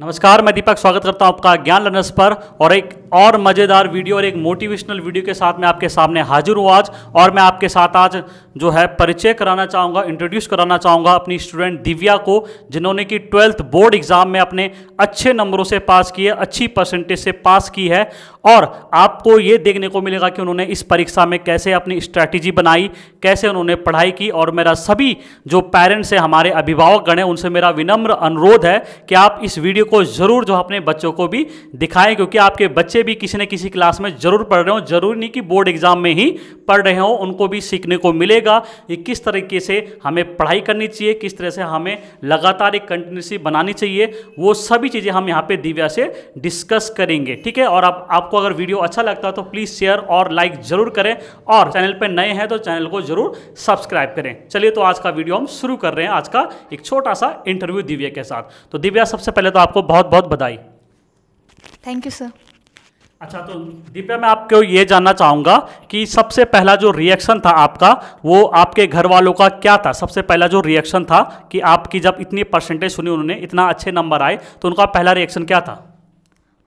नमस्कार मैं दीपक स्वागत करता हूं आपका ज्ञान लर्नर्स पर और एक और मज़ेदार वीडियो और एक मोटिवेशनल वीडियो के साथ मैं आपके सामने हाजिर हूं आज और मैं आपके साथ आज जो है परिचय कराना चाहूँगा इंट्रोड्यूस कराना चाहूँगा अपनी स्टूडेंट दिव्या को जिन्होंने कि ट्वेल्थ बोर्ड एग्ज़ाम में अपने अच्छे नंबरों से पास किए अच्छी परसेंटेज से पास की है और आपको ये देखने को मिलेगा कि उन्होंने इस परीक्षा में कैसे अपनी स्ट्रैटेजी बनाई कैसे उन्होंने पढ़ाई की और मेरा सभी जो पेरेंट्स हैं हमारे अभिभावक गण हैं उनसे मेरा विनम्र अनुरोध है कि आप इस वीडियो को ज़रूर जो अपने बच्चों को भी दिखाएं क्योंकि आपके बच्चे भी किसी न किसी क्लास में ज़रूर पढ़ रहे हो जरूरी नहीं कि बोर्ड एग्ज़ाम में ही पढ़ रहे हो उनको भी सीखने को मिलेगा समझिएगा कि किस तरीके से हमें पढ़ाई करनी चाहिए किस तरह से हमें लगातार एक कंटिन्यूसी बनानी चाहिए वो सभी चीज़ें हम यहाँ पे दिव्या से डिस्कस करेंगे ठीक है और आप, आपको अगर वीडियो अच्छा लगता है तो प्लीज़ शेयर और लाइक ज़रूर करें और चैनल पर नए हैं तो चैनल को ज़रूर सब्सक्राइब करें चलिए तो आज का वीडियो हम शुरू कर रहे हैं आज का एक छोटा सा इंटरव्यू दिव्या के साथ तो दिव्या सबसे पहले तो आपको बहुत बहुत बधाई थैंक यू सर अच्छा तो दिव्या मैं आपको ये जानना चाहूँगा कि सबसे पहला जो रिएक्शन था आपका वो आपके घर वालों का क्या था सबसे पहला जो रिएक्शन था कि आपकी जब इतनी परसेंटेज सुनी उन्होंने इतना अच्छे नंबर आए तो उनका पहला रिएक्शन क्या था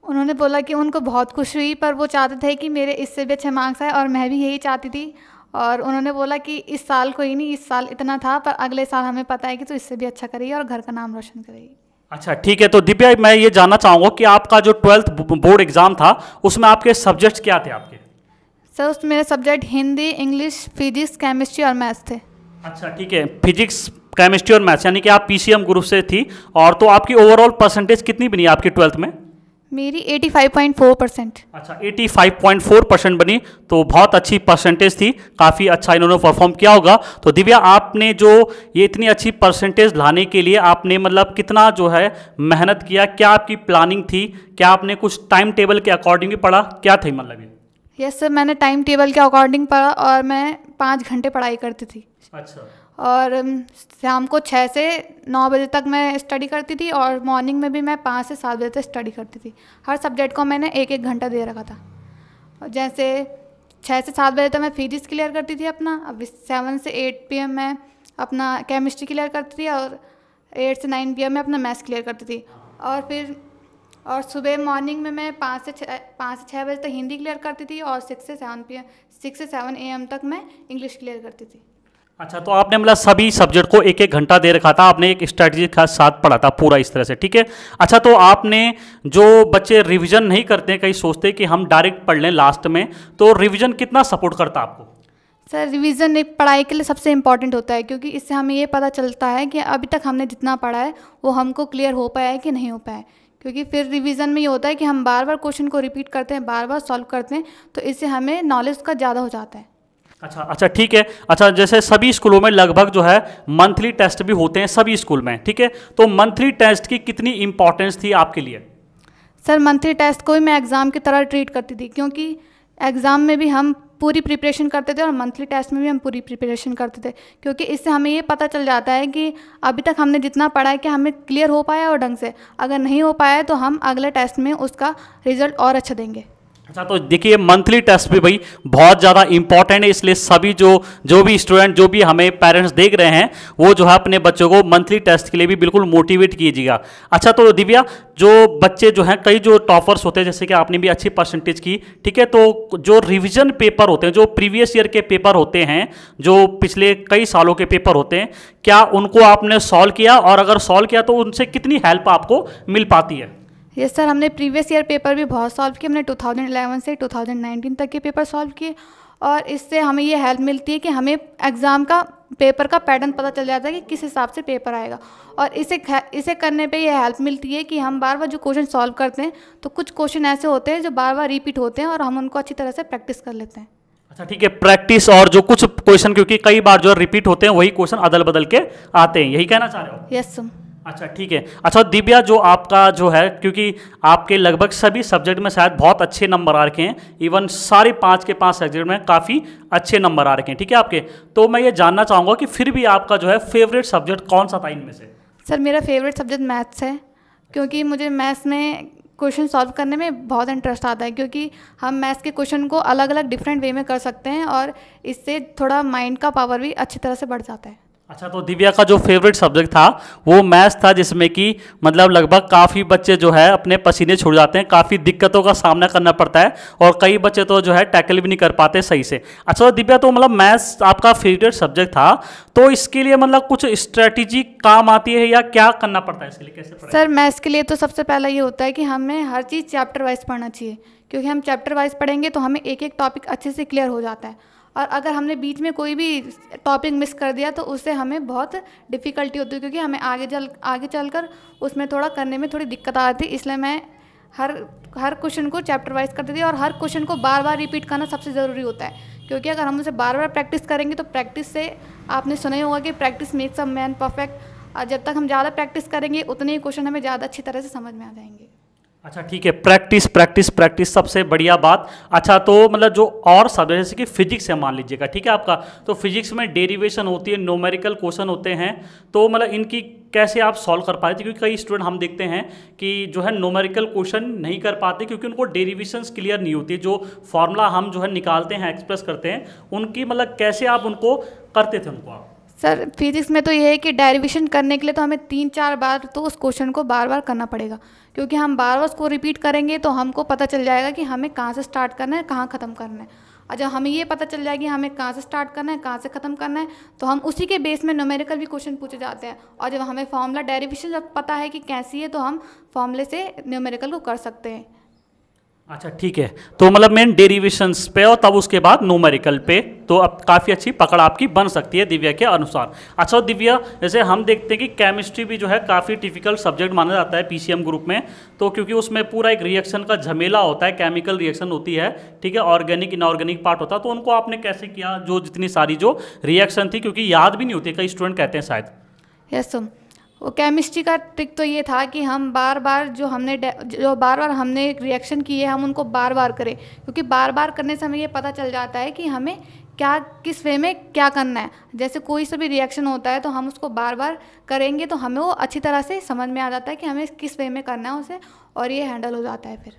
उन्होंने बोला कि उनको बहुत खुश हुई पर वो चाहते थे कि मेरे इससे भी अच्छे मार्क्स आए और मैं भी यही चाहती थी और उन्होंने बोला कि इस साल कोई नहीं इस साल इतना था पर अगले साल हमें पता है कि तू तो इससे भी अच्छा करेगी और घर का नाम रोशन करेगी अच्छा ठीक है तो दिव्या मैं ये जानना चाहूँगा कि आपका जो ट्वेल्थ बोर्ड एग्ज़ाम था उसमें आपके सब्जेक्ट्स क्या थे आपके सर उसमें मेरे subject Hindi English physics chemistry और मैथ्स थे अच्छा ठीक है फिजिक्स केमिस्ट्री और मैथ्स यानी कि आप पीसीएम ग्रुप से थी और तो आपकी ओवरऑल परसेंटेज कितनी बनी आपकी ट्वेल्थ में मेरी 85.4 परसेंट अच्छा 85.4 परसेंट बनी तो बहुत अच्छी परसेंटेज थी काफ़ी अच्छा इन्होंने परफॉर्म किया होगा तो दिव्या आपने जो ये इतनी अच्छी परसेंटेज लाने के लिए आपने मतलब कितना जो है मेहनत किया क्या आपकी प्लानिंग थी क्या आपने कुछ टाइम टेबल के अकॉर्डिंग भी पढ़ा क्या थी मतलब ये यस सर मैंने टाइम टेबल के अकॉर्डिंग पढ़ा और मैं पाँच घंटे पढ़ाई करती थी अच्छा और शाम को छः से नौ बजे तक मैं स्टडी करती थी और मॉर्निंग में भी मैं पाँच से सात बजे तक स्टडी करती थी हर सब्जेक्ट को मैंने एक एक घंटा दे रखा था और जैसे छः से सात बजे तक मैं फिजिक्स क्लियर करती थी अपना अब सेवन से एट पी एम मैं अपना केमिस्ट्री क्लियर करती थी और एट से नाइन पी एम में अपना मैथ्स क्लियर करती थी और फिर और सुबह मॉर्निंग में मैं पाँच से छः पाँच से छः बजे तक हिंदी क्लियर करती थी और सिक्स से सेवन पी एम सिक्स से सेवन ए एम तक मैं इंग्लिश क्लियर करती थी अच्छा तो आपने मतलब सभी सब्जेक्ट को एक एक घंटा दे रखा था आपने एक स्ट्रैटेजी के साथ पढ़ा था पूरा इस तरह से ठीक है अच्छा तो आपने जो बच्चे रिवीजन नहीं करते कहीं सोचते कि हम डायरेक्ट पढ़ लें लास्ट में तो रिवीजन कितना सपोर्ट करता आपको सर रिवीजन एक पढ़ाई के लिए सबसे इम्पॉर्टेंट होता है क्योंकि इससे हमें ये पता चलता है कि अभी तक हमने जितना पढ़ा है वो हमको क्लियर हो पाया है कि नहीं हो पाया है क्योंकि फिर रिवीजन में ये होता है कि हम बार बार क्वेश्चन को रिपीट करते हैं बार बार सॉल्व करते हैं तो इससे हमें नॉलेज का ज़्यादा हो जाता है अच्छा अच्छा ठीक है अच्छा जैसे सभी स्कूलों में लगभग जो है मंथली टेस्ट भी होते हैं सभी स्कूल में ठीक है तो मंथली टेस्ट की कितनी इंपॉर्टेंस थी आपके लिए सर मंथली टेस्ट को ही मैं एग्ज़ाम की तरह ट्रीट करती थी क्योंकि एग्ज़ाम में भी हम पूरी प्रिपरेशन करते थे और मंथली टेस्ट में भी हम पूरी प्रिपरेशन करते थे क्योंकि इससे हमें ये पता चल जाता है कि अभी तक हमने जितना पढ़ा है कि हमें क्लियर हो पाया और ढंग से अगर नहीं हो पाया तो हम अगले टेस्ट में उसका रिजल्ट और अच्छा देंगे अच्छा तो देखिए मंथली टेस्ट भी भाई बहुत ज़्यादा इंपॉर्टेंट है इसलिए सभी जो जो भी स्टूडेंट जो भी हमें पेरेंट्स देख रहे हैं वो जो है अपने बच्चों को मंथली टेस्ट के लिए भी बिल्कुल मोटिवेट कीजिएगा अच्छा तो दिव्या जो बच्चे जो हैं कई जो टॉपर्स होते हैं जैसे कि आपने भी अच्छी परसेंटेज की ठीक है तो जो रिविजन पेपर होते हैं जो प्रीवियस ईयर के पेपर होते हैं जो पिछले कई सालों के पेपर होते हैं क्या उनको आपने सॉल्व किया और अगर सॉल्व किया तो उनसे कितनी हेल्प आपको मिल पाती है यस सर हमने प्रीवियस ईयर पेपर भी बहुत सॉल्व किए हमने 2011 से 2019 तक के पेपर सॉल्व किए और इससे हमें ये हेल्प मिलती है कि हमें एग्ज़ाम का पेपर का पैटर्न पता चल जाता है कि किस हिसाब से पेपर आएगा और इसे इसे करने पे ये हेल्प मिलती है कि हम बार बार जो क्वेश्चन सॉल्व करते हैं तो कुछ क्वेश्चन ऐसे होते हैं जो बार बार रिपीट होते हैं और हम उनको अच्छी तरह से प्रैक्टिस कर लेते हैं अच्छा ठीक है प्रैक्टिस और जो कुछ क्वेश्चन क्योंकि कई बार जो रिपीट होते हैं वही क्वेश्चन अदल बदल के आते हैं यही कहना चाह रहे हो यस yes, अच्छा ठीक है अच्छा दिव्या जो आपका जो है क्योंकि आपके लगभग सभी सब्जेक्ट में शायद बहुत अच्छे नंबर आ रखे हैं इवन सारे पाँच के पाँच सब्जेक्ट में काफ़ी अच्छे नंबर आ रखे हैं ठीक है आपके तो मैं ये जानना चाहूँगा कि फिर भी आपका जो है फेवरेट सब्जेक्ट कौन सा था इनमें से सर मेरा फेवरेट सब्जेक्ट मैथ्स है क्योंकि मुझे मैथ्स में क्वेश्चन सॉल्व करने में बहुत इंटरेस्ट आता है क्योंकि हम मैथ्स के क्वेश्चन को अलग अलग डिफरेंट वे में कर सकते हैं और इससे थोड़ा माइंड का पावर भी अच्छी तरह से बढ़ जाता है अच्छा तो दिव्या का जो फेवरेट सब्जेक्ट था वो मैथ्स था जिसमें कि मतलब लगभग काफ़ी बच्चे जो है अपने पसीने छोड़ जाते हैं काफ़ी दिक्कतों का सामना करना पड़ता है और कई बच्चे तो जो है टैकल भी नहीं कर पाते सही से अच्छा तो दिव्या तो मतलब मैथ्स आपका फेवरेट सब्जेक्ट था तो इसके लिए मतलब कुछ स्ट्रेटजी काम आती है या क्या करना पड़ता है इसके लिए कैसे सर मैथ्स के लिए तो सबसे पहला ये होता है कि हमें हर चीज़ चैप्टर वाइज पढ़ना चाहिए क्योंकि हम चैप्टर वाइज पढ़ेंगे तो हमें एक एक टॉपिक अच्छे से क्लियर हो जाता है और अगर हमने बीच में कोई भी टॉपिक मिस कर दिया तो उससे हमें बहुत डिफ़िकल्टी होती है क्योंकि हमें आगे चल आगे चल कर उसमें थोड़ा करने में थोड़ी दिक्कत आती है इसलिए मैं हर हर क्वेश्चन को चैप्टर वाइज करती थी और हर क्वेश्चन को बार बार रिपीट करना सबसे ज़रूरी होता है क्योंकि अगर हम उसे बार बार प्रैक्टिस करेंगे तो प्रैक्टिस से आपने सुना ही होगा कि practice makes a man perfect और जब तक हम ज़्यादा प्रैक्टिस करेंगे उतने ही क्वेश्चन हमें ज़्यादा अच्छी तरह से समझ में आ जाएंगे अच्छा ठीक है प्रैक्टिस प्रैक्टिस प्रैक्टिस सबसे बढ़िया बात अच्छा तो मतलब जो और सब्जेक्ट जैसे कि फिजिक्स है मान लीजिएगा ठीक है आपका तो फिजिक्स में डेरिवेशन होती है नोमेरिकल क्वेश्चन होते हैं तो मतलब इनकी कैसे आप सॉल्व कर पाते क्योंकि कई स्टूडेंट हम देखते हैं कि जो है नोमेरिकल क्वेश्चन नहीं कर पाते क्योंकि उनको डेरीवेशन क्लियर नहीं होती जो फॉर्मूला हम जो है निकालते हैं एक्सप्रेस करते हैं उनकी मतलब कैसे आप उनको करते थे उनको आप सर फिजिक्स में तो ये है कि डायरिवेशन करने के लिए तो हमें तीन चार बार तो उस क्वेश्चन को बार बार करना पड़ेगा क्योंकि हम बार बार उसको रिपीट करेंगे तो हमको पता चल जाएगा कि हमें कहाँ से स्टार्ट करना है कहाँ ख़त्म करना है और जब हमें ये पता चल जाएगी हमें कहाँ से स्टार्ट करना है कहाँ से ख़त्म करना है तो हम उसी के बेस में नोमेरिकल भी क्वेश्चन पूछे जाते हैं और जब हमें फॉर्मूला डेरिवेशन जब पता है कि कैसी है तो हम फॉर्मूले से न्यूमेरिकल को कर सकते हैं अच्छा ठीक है तो मतलब मेन डेरिवेशंस पे और तब उसके बाद नोमेरिकल पे तो अब काफ़ी अच्छी पकड़ आपकी बन सकती है दिव्या के अनुसार अच्छा दिव्या जैसे हम देखते हैं कि केमिस्ट्री भी जो है काफ़ी डिफिकल्ट सब्जेक्ट माना जाता है पीसीएम ग्रुप में तो क्योंकि उसमें पूरा एक रिएक्शन का झमेला होता है केमिकल रिएक्शन होती है ठीक है ऑर्गेनिक इनऑर्गेनिक पार्ट होता है तो उनको आपने कैसे किया जो जितनी सारी जो रिएक्शन थी क्योंकि याद भी नहीं होती कई स्टूडेंट कहते हैं शायद यस yes, वो केमिस्ट्री का ट्रिक तो ये था कि हम बार बार जो हमने जो बार बार हमने रिएक्शन किए हम उनको बार बार करें क्योंकि बार बार करने से हमें ये पता चल जाता है कि हमें क्या किस वे में क्या करना है जैसे कोई सा भी रिएक्शन होता है तो हम उसको बार बार करेंगे तो हमें वो अच्छी तरह से समझ में आ जाता है कि हमें किस वे में करना है उसे और ये हैंडल हो जाता है फिर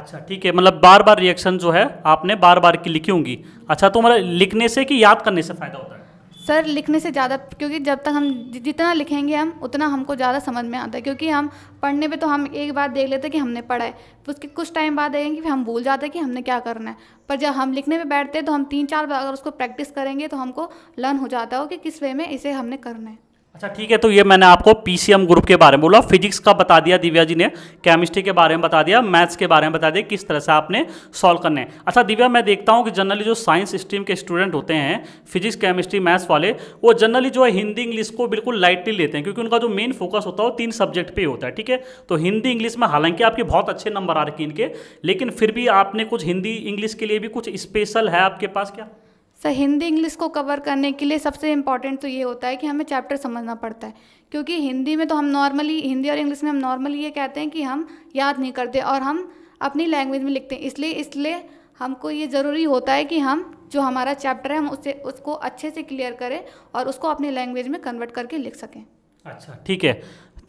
अच्छा ठीक है मतलब बार बार रिएक्शन जो है आपने बार बार की लिखी होंगी अच्छा तो मतलब लिखने से कि याद करने से फ़ायदा होता है सर लिखने से ज़्यादा क्योंकि जब तक हम जितना लिखेंगे हम उतना हमको ज़्यादा समझ में आता है क्योंकि हम पढ़ने पे तो हम एक बार देख लेते हैं कि हमने पढ़ा है उसके कुछ टाइम बाद देखेंगे कि हम भूल जाते हैं कि हमने क्या करना है पर जब हम लिखने में बैठते हैं तो हम तीन चार बार अगर उसको प्रैक्टिस करेंगे तो हमको लर्न हो जाता हो कि किस वे में इसे हमने करना है अच्छा ठीक है तो ये मैंने आपको पीसीएम ग्रुप के बारे में बोला फिजिक्स का बता दिया दिव्या जी ने केमिस्ट्री के बारे में बता दिया मैथ्स के बारे में बता दिया किस तरह से आपने सॉल्व करने हैं अच्छा दिव्या मैं देखता हूँ कि जनरली जो साइंस स्ट्रीम के स्टूडेंट होते हैं फिजिक्स केमिस्ट्री मैथ्स वाले वो जनरली जो है हिंदी इंग्लिश को बिल्कुल लाइटली लेते हैं क्योंकि उनका जो मेन फोकस होता है वो तीन सब्जेक्ट पर होता है ठीक है तो हिंदी इंग्लिश में हालांकि आपके बहुत अच्छे नंबर आ रखे इनके लेकिन फिर भी आपने कुछ हिंदी इंग्लिश के लिए भी कुछ स्पेशल है आपके पास क्या सर हिंदी इंग्लिश को कवर करने के लिए सबसे इम्पॉर्टेंट तो ये होता है कि हमें चैप्टर समझना पड़ता है क्योंकि हिंदी में तो हम नॉर्मली हिंदी और इंग्लिश में हम नॉर्मली ये कहते हैं कि हम याद नहीं करते और हम अपनी लैंग्वेज में लिखते हैं इसलिए इसलिए हमको ये ज़रूरी होता है कि हम जो हमारा चैप्टर है हम उसे उसको अच्छे से क्लियर करें और उसको अपनी लैंग्वेज में कन्वर्ट करके लिख सकें अच्छा ठीक है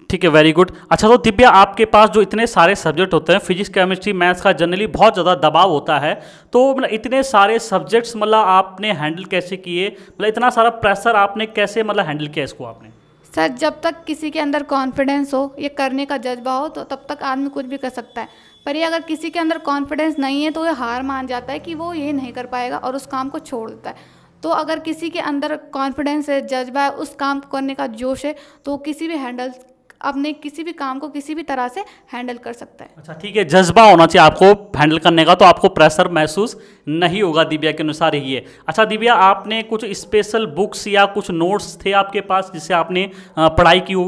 ठीक है वेरी गुड अच्छा तो दिव्या आपके पास जो इतने सारे सब्जेक्ट होते हैं फिजिक्स केमिस्ट्री मैथ्स का जनरली बहुत ज़्यादा दबाव होता है तो मतलब इतने सारे सब्जेक्ट्स मतलब आपने हैंडल कैसे किए मतलब इतना सारा प्रेशर आपने कैसे मतलब हैंडल किया इसको आपने सर जब तक किसी के अंदर कॉन्फिडेंस हो ये करने का जज्बा हो तो तब तक आदमी कुछ भी कर सकता है पर ये अगर किसी के अंदर कॉन्फिडेंस नहीं है तो ये हार मान जाता है कि वो ये नहीं कर पाएगा और उस काम को छोड़ देता है तो अगर किसी के अंदर कॉन्फिडेंस है जज्बा है उस काम को करने का जोश है तो किसी भी हैंडल अपने किसी भी काम को किसी भी तरह से हैंडल कर सकता है अच्छा ठीक है जज्बा होना चाहिए आपको हैंडल करने का तो आपको प्रेशर महसूस नहीं होगा दिव्या के अनुसार ही है अच्छा दिव्या आपने कुछ स्पेशल बुक्स या कुछ नोट्स थे आपके पास जिससे आपने पढ़ाई की हो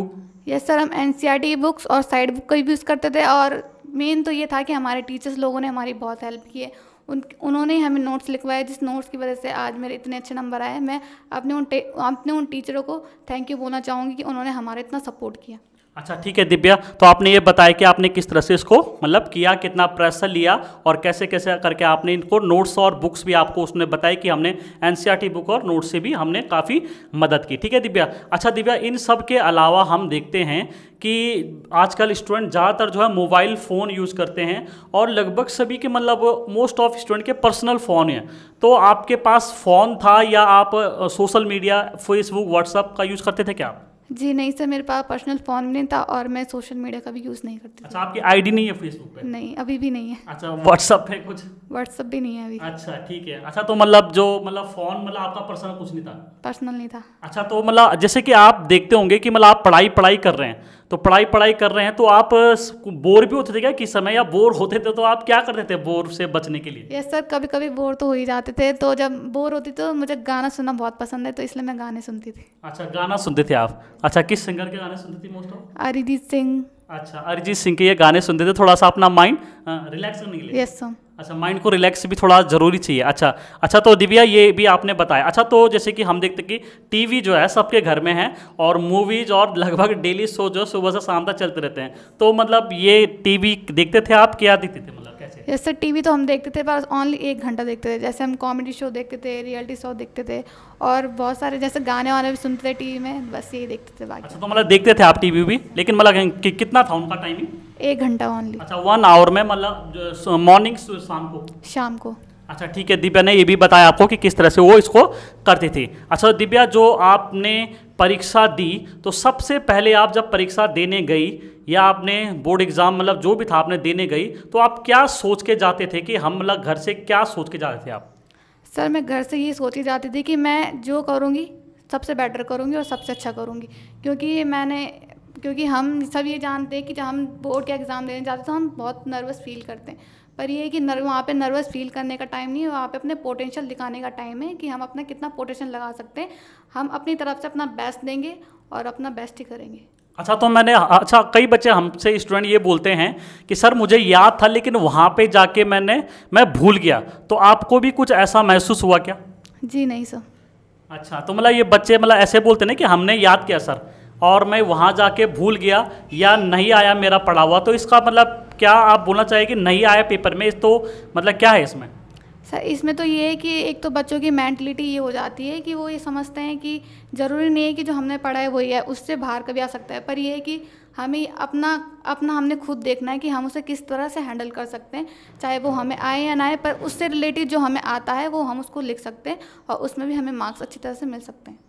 यस सर हम एन बुक्स e और साइड बुक का यूज़ करते थे और मेन तो ये था कि हमारे टीचर्स लोगों ने हमारी बहुत हेल्प की है उन उन्होंने हमें नोट्स लिखवाए जिस नोट्स की वजह से आज मेरे इतने अच्छे नंबर आए मैं अपने उन अपने उन टीचरों को थैंक यू बोलना चाहूँगी कि उन्होंने हमारा इतना सपोर्ट किया अच्छा ठीक है दिव्या तो आपने ये बताया कि आपने किस तरह से इसको मतलब किया कितना प्रेशर लिया और कैसे कैसे करके आपने इनको नोट्स और बुक्स भी आपको उसने बताया कि हमने एनसीईआरटी बुक e और नोट्स से भी हमने काफ़ी मदद की ठीक है दिव्या अच्छा दिव्या इन सब के अलावा हम देखते हैं कि आजकल स्टूडेंट ज़्यादातर जो है मोबाइल फ़ोन यूज़ करते हैं और लगभग सभी के मतलब मोस्ट ऑफ स्टूडेंट के पर्सनल फ़ोन हैं तो आपके पास फ़ोन था या आप सोशल मीडिया फेसबुक व्हाट्सअप का यूज़ करते थे क्या आप जी नहीं सर मेरे पास पर्सनल फ़ोन भी नहीं था और मैं सोशल मीडिया का भी यूज़ नहीं करती अच्छा आपकी आईडी नहीं है फेसबुक पे नहीं अभी भी नहीं है अच्छा व्हाट्सअप है कुछ व्हाट्सएप भी नहीं है अभी अच्छा ठीक है अच्छा तो मतलब जो मतलब फोन मतलब आपका पर्सनल कुछ नहीं था पर्सनल नहीं था अच्छा तो मतलब जैसे कि आप देखते होंगे कि मतलब आप पढ़ाई पढ़ाई कर रहे हैं तो पढ़ाई पढ़ाई कर रहे हैं तो आप बोर भी होते थे क्या किस समय या बोर होते थे तो आप क्या करते थे बोर से बचने के लिए यस सर कभी कभी बोर तो हो ही जाते थे तो जब बोर होती तो मुझे गाना सुनना बहुत पसंद है तो इसलिए मैं गाने सुनती थी अच्छा गाना सुनते थे आप अच्छा किस सिंगर के गाने सुनती थी मोस्ट ऑफ अरिजीत सिंह अच्छा अरिजीत सिंह के ये गाने सुनते थे थोड़ा सा अपना माइंड रिलैक्स करने के लिए यस सर अच्छा माइंड को रिलैक्स भी थोड़ा ज़रूरी चाहिए अच्छा अच्छा तो दिव्या ये भी आपने बताया अच्छा तो जैसे कि हम देखते कि टीवी जो है सबके घर में है और मूवीज़ और लगभग डेली शो जो सुबह से शाम तक चलते रहते हैं तो मतलब ये टीवी देखते थे आप क्या देखते थे मतलब कैसे जैसे टीवी तो हम देखते थे बस ओनली एक घंटा देखते थे जैसे हम कॉमेडी शो देखते थे रियलिटी शो देखते थे और बहुत सारे जैसे गाने वाने भी सुनते थे टीवी में बस यही देखते थे बाकी अच्छा तो मतलब देखते थे आप टीवी भी लेकिन मतलब कितना था उनका टाइमिंग एक घंटा ओनली अच्छा वन आवर में मतलब मॉर्निंग शाम को शाम को अच्छा ठीक है दिव्या ने ये भी बताया आपको कि किस तरह से वो इसको करती थी अच्छा दिव्या जो आपने परीक्षा दी तो सबसे पहले आप जब परीक्षा देने गई या आपने बोर्ड एग्ज़ाम मतलब जो भी था आपने देने गई तो आप क्या सोच के जाते थे कि हम मतलब घर से क्या सोच के जाते थे आप सर मैं घर से ये सोच के जाती थी कि मैं जो करूँगी सबसे बेटर करूँगी और सबसे अच्छा करूँगी क्योंकि मैंने क्योंकि हम सब ये जानते हैं कि जब हम बोर्ड के एग्ज़ाम देने जाते हैं तो हम बहुत नर्वस फील करते हैं पर ये है कि नर वहाँ पर नर्वस फील करने का टाइम नहीं है वहाँ पे अपने पोटेंशियल दिखाने का टाइम है कि हम अपना कितना पोटेंशियल लगा सकते हैं हम अपनी तरफ से अपना बेस्ट देंगे और अपना बेस्ट ही करेंगे अच्छा तो मैंने अच्छा कई बच्चे हमसे स्टूडेंट ये बोलते हैं कि सर मुझे याद था लेकिन वहाँ पे जाके मैंने मैं भूल गया तो आपको भी कुछ ऐसा महसूस हुआ क्या जी नहीं सर अच्छा तो मतलब ये बच्चे मतलब ऐसे बोलते ना कि हमने याद किया सर और मैं वहाँ जाके भूल गया या नहीं आया मेरा पढ़ा हुआ तो इसका मतलब क्या आप बोलना चाहिए कि नहीं आया पेपर में इस तो मतलब क्या है इसमें सर इसमें तो ये है कि एक तो बच्चों की मैंटलिटी ये हो जाती है कि वो ये समझते हैं कि ज़रूरी नहीं है कि जो हमने पढ़ा है वही है उससे बाहर कभी आ सकता है पर ये है कि हमें अपना अपना हमने खुद देखना है कि हम उसे किस तरह से हैंडल कर सकते हैं चाहे वो हमें आए या ना आए पर उससे रिलेटेड जो हमें आता है वो हम उसको लिख सकते हैं और उसमें भी हमें मार्क्स अच्छी तरह से मिल सकते हैं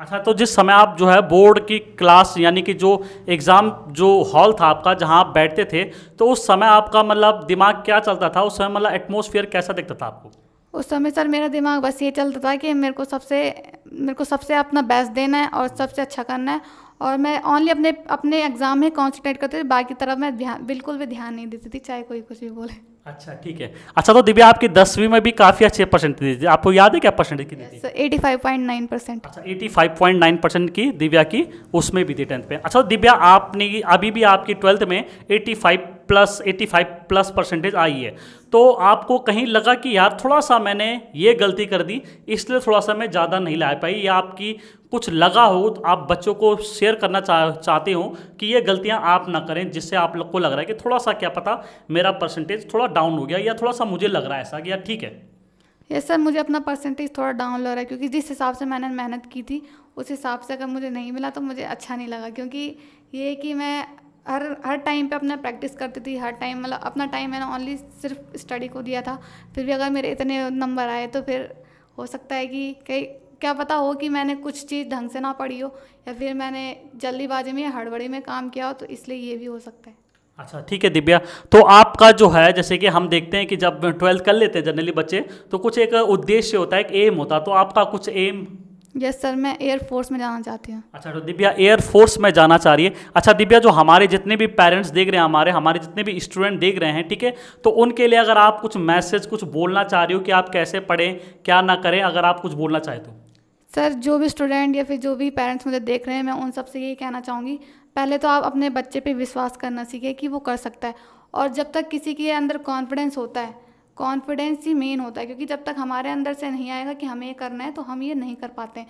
अच्छा तो जिस समय आप जो है बोर्ड की क्लास यानी कि जो एग्ज़ाम जो हॉल था आपका जहां आप बैठते थे तो उस समय आपका मतलब दिमाग क्या चलता था उस समय मतलब एटमोसफियर कैसा दिखता था आपको उस समय सर मेरा दिमाग बस ये चलता था कि मेरे को सबसे मेरे को सबसे अपना बेस्ट देना है और सबसे अच्छा करना है और मैं ओनली अपने अपने एग्ज़ाम में कॉन्सेंट्रेट करती थी बाकी तरफ मैं ध्यान बिल्कुल भी ध्यान नहीं देती थी चाहे कोई कुछ भी बोले अच्छा ठीक है अच्छा तो दिव्या आपकी दसवीं में भी काफ़ी अच्छे परसेंटेज थी आपको याद है क्या परसेंटेज की eighty five point nine percent अच्छा eighty five point nine percent की दिव्या की उसमें भी थी टेंथ पे अच्छा दिव्या आपने अभी भी आपकी ट्वेल्थ में eighty five plus eighty five plus percentage आई है तो आपको कहीं लगा कि यार थोड़ा सा मैंने ये गलती कर दी इसलिए थोड़ा सा मैं ज़्यादा नहीं ला पाई या आपकी कुछ लगा हो तो आप बच्चों को शेयर करना चाह चाहते हो कि ये गलतियां आप ना करें जिससे आप लोग को लग रहा है कि थोड़ा सा क्या पता मेरा परसेंटेज थोड़ा डाउन हो गया या थोड़ा सा मुझे लग रहा है ऐसा कि यार ठीक है यस सर मुझे अपना परसेंटेज थोड़ा डाउन लग रहा है क्योंकि जिस हिसाब से मैंने मेहनत की थी उस हिसाब से अगर मुझे नहीं मिला तो मुझे अच्छा नहीं लगा क्योंकि ये कि मैं हर हर टाइम पे अपना प्रैक्टिस करती थी हर टाइम मतलब अपना टाइम मैंने ओनली सिर्फ स्टडी को दिया था फिर भी अगर मेरे इतने नंबर आए तो फिर हो सकता है कि कई क्या पता हो कि मैंने कुछ चीज़ ढंग से ना पढ़ी हो या फिर मैंने जल्दीबाजी में हड़बड़ी में काम किया हो तो इसलिए ये भी हो सकता है अच्छा ठीक है दिव्या तो आपका जो है जैसे कि हम देखते हैं कि जब ट्वेल्थ कर लेते हैं जनरली बच्चे तो कुछ एक उद्देश्य होता है एक एम होता है तो आपका कुछ एम यस सर मैं एयरफोर्स में जाना चाहती हूँ अच्छा तो दिव्या एयरफोर्स में जाना चाह रही है अच्छा दिव्या जो हमारे जितने भी पेरेंट्स देख रहे हैं हमारे हमारे जितने भी स्टूडेंट देख रहे हैं ठीक है तो उनके लिए अगर आप कुछ मैसेज कुछ बोलना चाह रही हो कि आप कैसे पढ़ें क्या ना करें अगर आप कुछ बोलना चाहें तो सर जो भी स्टूडेंट या फिर जो भी पेरेंट्स मुझे देख रहे हैं मैं उन सबसे यही कहना चाहूँगी पहले तो आप अपने बच्चे पर विश्वास करना सीखें कि वो कर सकता है और जब तक किसी के अंदर कॉन्फिडेंस होता है कॉन्फिडेंस ही मेन होता है क्योंकि जब तक हमारे अंदर से नहीं आएगा कि हमें ये करना है तो हम ये नहीं कर पाते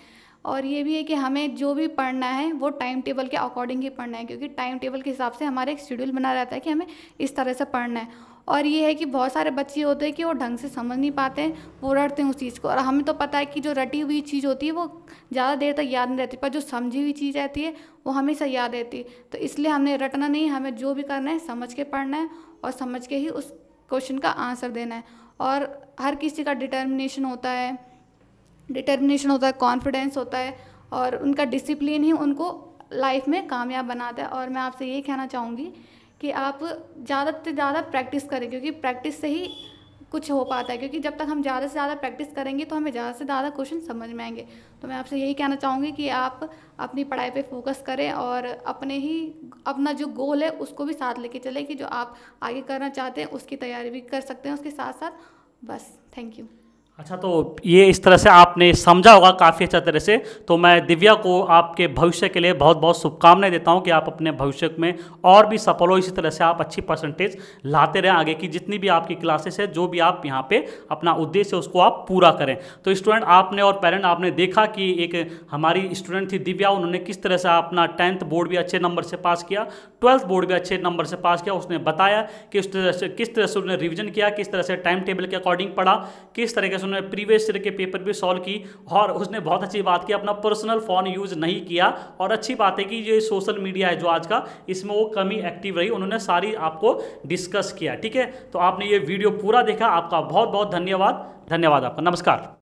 और ये भी है कि हमें जो भी पढ़ना है वो टाइम टेबल के अकॉर्डिंग ही पढ़ना है क्योंकि टाइम टेबल के हिसाब से हमारा एक शेड्यूल बना रहता है कि हमें इस तरह से पढ़ना है और ये है कि बहुत सारे बच्चे होते हैं कि वो ढंग से समझ नहीं पाते हैं वो रटते हैं उस चीज़ को और हमें तो पता है कि जो रटी हुई चीज़ होती है वो ज़्यादा देर तक याद नहीं रहती पर जो समझी हुई चीज़ रहती है वो हमेशा याद रहती है तो इसलिए हमने रटना नहीं हमें जो भी करना है समझ के पढ़ना है और समझ के ही उस क्वेश्चन का आंसर देना है और हर किसी का डिटर्मिनेशन होता है डिटर्मिनेशन होता है कॉन्फिडेंस होता है और उनका डिसिप्लिन ही उनको लाइफ में कामयाब बनाता है और मैं आपसे ये कहना चाहूँगी कि आप ज़्यादा से ज़्यादा प्रैक्टिस करें क्योंकि प्रैक्टिस से ही कुछ हो पाता है क्योंकि जब तक हम ज़्यादा से ज़्यादा प्रैक्टिस करेंगे तो हमें ज़्यादा से ज़्यादा क्वेश्चन समझ में आएंगे तो मैं आपसे यही कहना चाहूँगी कि आप अपनी पढ़ाई पे फोकस करें और अपने ही अपना जो गोल है उसको भी साथ लेके चलें कि जो आप आगे करना चाहते हैं उसकी तैयारी भी कर सकते हैं उसके साथ साथ बस थैंक यू अच्छा तो ये इस तरह से आपने समझा होगा काफ़ी अच्छा तरह से तो मैं दिव्या को आपके भविष्य के लिए बहुत बहुत शुभकामनाएं देता हूँ कि आप अपने भविष्य में और भी सफल हो इसी तरह से आप अच्छी परसेंटेज लाते रहें आगे की जितनी भी आपकी क्लासेस है जो भी आप यहाँ पे अपना उद्देश्य है उसको आप पूरा करें तो स्टूडेंट आपने और पेरेंट आपने देखा कि एक हमारी स्टूडेंट थी दिव्या उन्होंने किस तरह से अपना टेंथ बोर्ड भी अच्छे नंबर से पास किया ट्वेल्थ बोर्ड भी अच्छे नंबर से पास किया उसने बताया कि उस तरह से किस तरह से उसने रिविजन किया किस तरह से टाइम टेबल के अकॉर्डिंग पढ़ा किस तरीके से उन्होंने प्रीवियस ईयर के पेपर भी सॉल्व की और उसने बहुत अच्छी बात की अपना पर्सनल फ़ोन यूज़ नहीं किया और अच्छी बात है कि ये सोशल मीडिया है जो आज का इसमें वो कमी एक्टिव रही उन्होंने सारी आपको डिस्कस किया ठीक है तो आपने ये वीडियो पूरा देखा आपका बहुत बहुत धन्यवाद धन्यवाद आपका नमस्कार